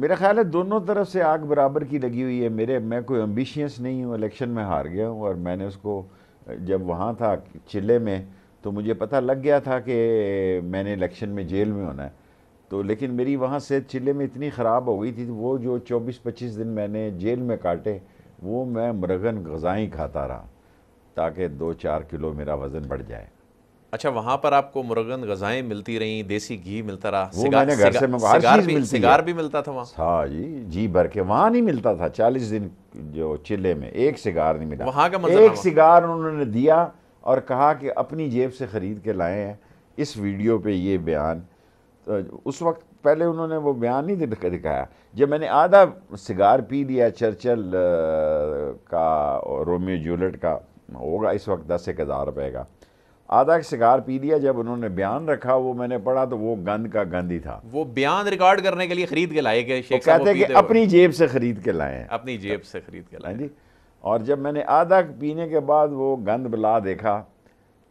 मेरा ख्याल है दोनों तरफ से आग बराबर की लगी हुई है मेरे मैं कोई एम्बिशियस नहीं हूँ इलेक्शन में हार गया हूँ और मैंने उसको जब वहाँ था चिल्ले में तो मुझे पता लग गया था कि मैंने इलेक्शन में जेल में होना है तो लेकिन मेरी वहाँ सेहत चिल्ले में इतनी ख़राब हो गई थी तो वो जो 24-25 दिन मैंने जेल में काटे वो मैं मरगन गज़ाएँ खाता रहा ताकि दो चार किलो मेरा वज़न बढ़ जाए अच्छा वहाँ पर आपको मुर्गन गजाएं मिलती रहीं देसी घी मिलता रहा वो मैंने घर से मंगवाया सिगार, भी, सिगार भी मिलता था वहाँ हाँ जी जी भर के वहाँ नहीं मिलता था चालीस दिन जो चिल्ले में एक सिगार नहीं मिला वहाँ का एक सिगार उन्होंने दिया और कहा कि अपनी जेब से ख़रीद के लाए हैं इस वीडियो पे ये बयान तो उस वक्त पहले उन्होंने वो बयान नहीं दिखाया जब मैंने आधा सिगार पी लिया चर्चल का रोमियो जूलट का होगा इस वक्त दस एक हज़ार रुपये का आधा शिकार पी लिया जब उन्होंने बयान रखा वो मैंने पढ़ा तो वो गंद का गंद ही था वो बयान रिकॉर्ड करने के लिए खरीद के लाए गए कहते हैं कि अपनी जेब से खरीद के लाए हैं अपनी जेब से खरीद के लाए हाँ जी और जब मैंने आधा पीने के बाद वो गंद बला देखा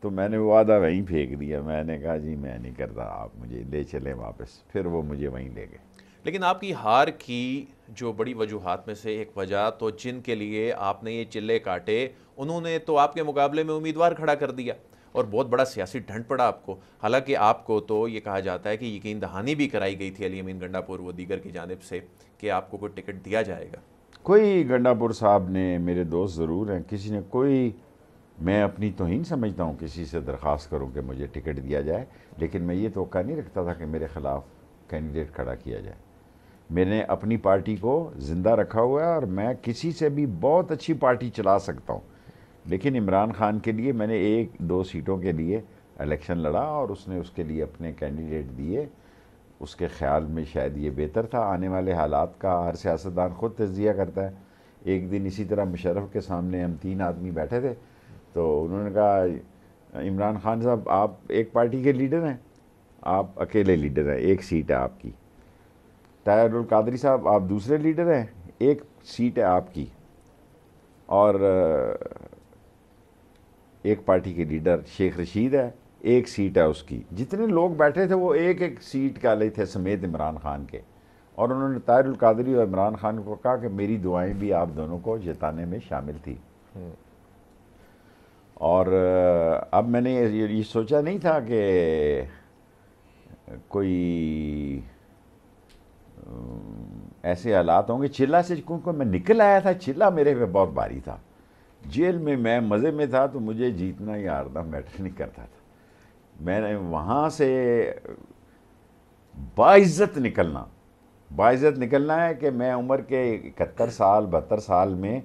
तो मैंने वो आधा वहीं फेंक दिया मैंने कहा जी मैं नहीं करता आप मुझे ले चले वापस फिर वो मुझे वहीं ले गए लेकिन आपकी हार की जो बड़ी वजूहत में से एक वजह तो जिनके लिए आपने ये चिल्ले काटे उन्होंने तो आपके मुकाबले में उम्मीदवार खड़ा कर दिया और बहुत बड़ा सियासी ढंड पड़ा आपको हालांकि आपको तो ये कहा जाता है कि यकीन दहानी भी कराई गई थी अली अमीन गंडापुर व दीगर की जानब से कि आपको कोई टिकट दिया जाएगा कोई गंडापुर साहब ने मेरे दोस्त ज़रूर हैं किसी ने कोई मैं अपनी तोहन समझता हूँ किसी से दरख्वास्त करूँ कि मुझे टिकट दिया जाए लेकिन मैं ये तो नहीं रखता था कि मेरे ख़िलाफ़ कैंडिडेट खड़ा किया जाए मैंने अपनी पार्टी को ज़िंदा रखा हुआ है और मैं किसी से भी बहुत अच्छी पार्टी चला सकता हूँ लेकिन इमरान खान के लिए मैंने एक दो सीटों के लिए इलेक्शन लड़ा और उसने उसके लिए अपने कैंडिडेट दिए उसके ख्याल में शायद ये बेहतर था आने वाले हालात का हर सियासतदान खुद तजिया करता है एक दिन इसी तरह मुशरफ के सामने हम तीन आदमी बैठे थे तो उन्होंने कहा इमरान खान साहब आप एक पार्टी के लीडर हैं आप अकेले लीडर हैं एक सीट है आपकी तायरुल कादरी साहब आप दूसरे लीडर हैं एक सीट है आपकी और एक पार्टी के लीडर शेख रशीद है एक सीट है उसकी जितने लोग बैठे थे वो एक एक सीट का ले थे समेत इमरान खान के और उन्होंने ताहिर कादरी और इमरान खान को कहा कि मेरी दुआएं भी आप दोनों को जिताने में शामिल थी हम्म। और अब मैंने ये, ये सोचा नहीं था कि कोई ऐसे हालात होंगे चिल्ला से क्योंकि मैं निकल आया था चिल्ला मेरे पे बहुत भारी था जेल में मैं मज़े में था तो मुझे जीतना या हारना मैटर नहीं करता था मैंने वहाँ से बाइज़्ज़त निकलना बाइज़्ज़त निकलना है कि मैं उम्र के इकहत्तर साल बहत्तर साल में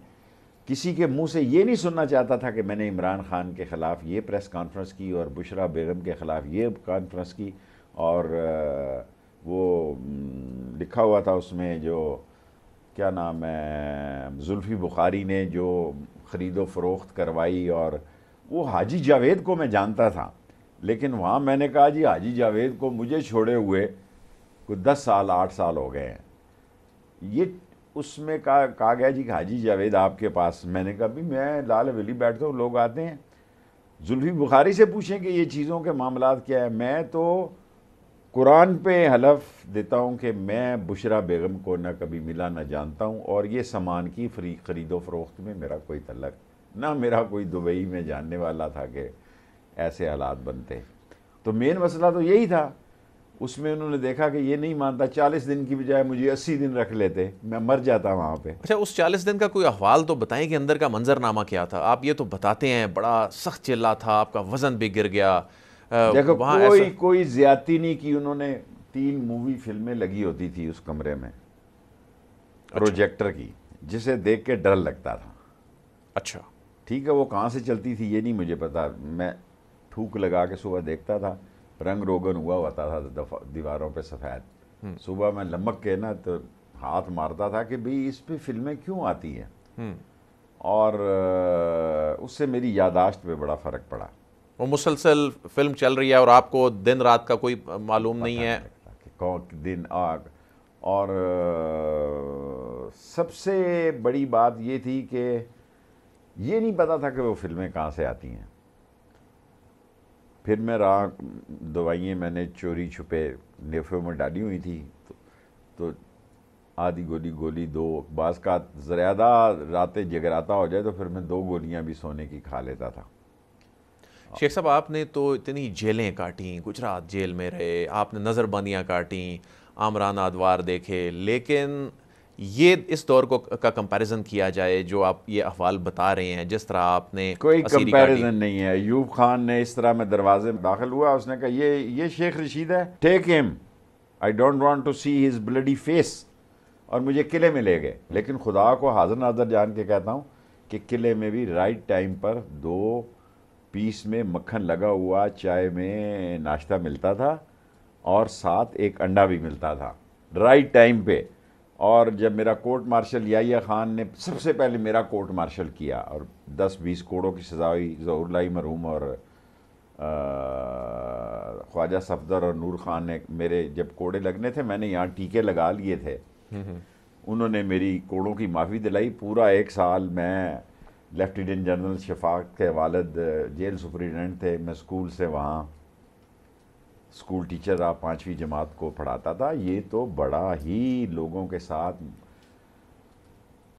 किसी के मुंह से ये नहीं सुनना चाहता था कि मैंने इमरान खान के ख़िलाफ़ ये प्रेस कॉन्फ्रेंस की और बुशरा बेगम के ख़िलाफ़ ये कॉन्फ्रेंस की और वो लिखा हुआ था उसमें जो क्या नाम है जुल्फ़ी बुखारी ने जो ख़रीदो फरोख्त करवाई और वो हाजी जावेद को मैं जानता था लेकिन वहाँ मैंने कहा जी हाजी जावेद को मुझे छोड़े हुए कुछ दस साल आठ साल हो गए हैं ये उसमें कहा कहा गया जी हाजी जावेद आपके पास मैंने कहा भी मैं लाल वली बैठता हूँ लोग आते हैं जुल्फी बुखारी से पूछें कि ये चीज़ों के मामला क्या है मैं तो कुरान पे हलफ देता हूँ कि मैं बुशरा बेगम को ना कभी मिला ना जानता हूँ और ये सामान की फ्री ख़रीदो फरोख्त में मेरा कोई तलक ना मेरा कोई दुबई में जानने वाला था कि ऐसे हालात बनते तो मेन मसला तो यही था उसमें उन्होंने देखा कि ये नहीं मानता चालीस दिन की बजाय मुझे अस्सी दिन रख लेते मैं मर जाता वहाँ पे अच्छा उस चालीस दिन का कोई अहवाल तो बताएं कि अंदर का मंजरनामा क्या था आप ये तो बताते हैं बड़ा सख्त चिल्ला था आपका वज़न भी गिर गया देखो कोई ऐसा... कोई ज्यादा नहीं की उन्होंने तीन मूवी फिल्में लगी होती थी उस कमरे में अच्छा। प्रोजेक्टर की जिसे देख के डर लगता था अच्छा ठीक है वो कहाँ से चलती थी ये नहीं मुझे पता मैं ठूक लगा के सुबह देखता था रंग रोगन हुआ होता था दीवारों पे सफ़ेद हम्म। सुबह मैं लमक के ना तो हाथ मारता था कि भाई इस पे फिल्में क्यों आती हैं हम्म। और उससे मेरी यादाश्त पे बड़ा फ़र्क पड़ा वो मुसलसल फिल्म चल रही है और आपको दिन रात का कोई मालूम नहीं है कौन दिन आग और सबसे बड़ी बात ये थी कि ये नहीं पता था कि वो फिल्में कहाँ से आती हैं फिर मैं रहा दवाइयाँ मैंने चोरी छुपे नेफे में डाली हुई थी तो, तो आधी गोली गोली दो बास का ज़्यादा रातें जगराता हो जाए तो फिर मैं दो गोलियाँ भी सोने की खा लेता था हाँ। शेख साहब आपने तो इतनी जेलें काटी गुजरात जेल में रहे आपने नज़रबंदियाँ काटी आमरान आदवार देखे लेकिन ये इस दौर को का कंपैरिजन किया जाए जो आप ये अहवाल बता रहे हैं जिस तरह आपने कोई कंपैरिजन नहीं है यूब खान ने इस तरह में दरवाजे में दाखिल हुआ उसने कहा ये ये शेख रशीद है take him I don't want to see his bloody face और मुझे किले में ले गए लेकिन खुदा को हाजिर नाजर जान के कहता हूँ कि किले में भी राइट टाइम पर दो पीस में मक्खन लगा हुआ चाय में नाश्ता मिलता था और साथ एक अंडा भी मिलता था राइट टाइम पे और जब मेरा कोर्ट मार्शल याया ख़ान ने सबसे पहले मेरा कोर्ट मार्शल किया और 10-20 कोड़ों की सजा हुई जहरलाई मरहूम और ख्वाजा सफदर और नूर ख़ान ने मेरे जब कोड़े लगने थे मैंने यहाँ टीके लगा लिए थे हम्म, हम्म। उन्होंने मेरी कोड़ों की माफ़ी दिलाई पूरा एक साल मैं लेफ्टिनेंट जनरल शफाक के वालद जेल सुप्रिटेंडेंट थे मैं स्कूल से वहाँ स्कूल टीचर आप पाँचवीं जमात को पढ़ाता था ये तो बड़ा ही लोगों के साथ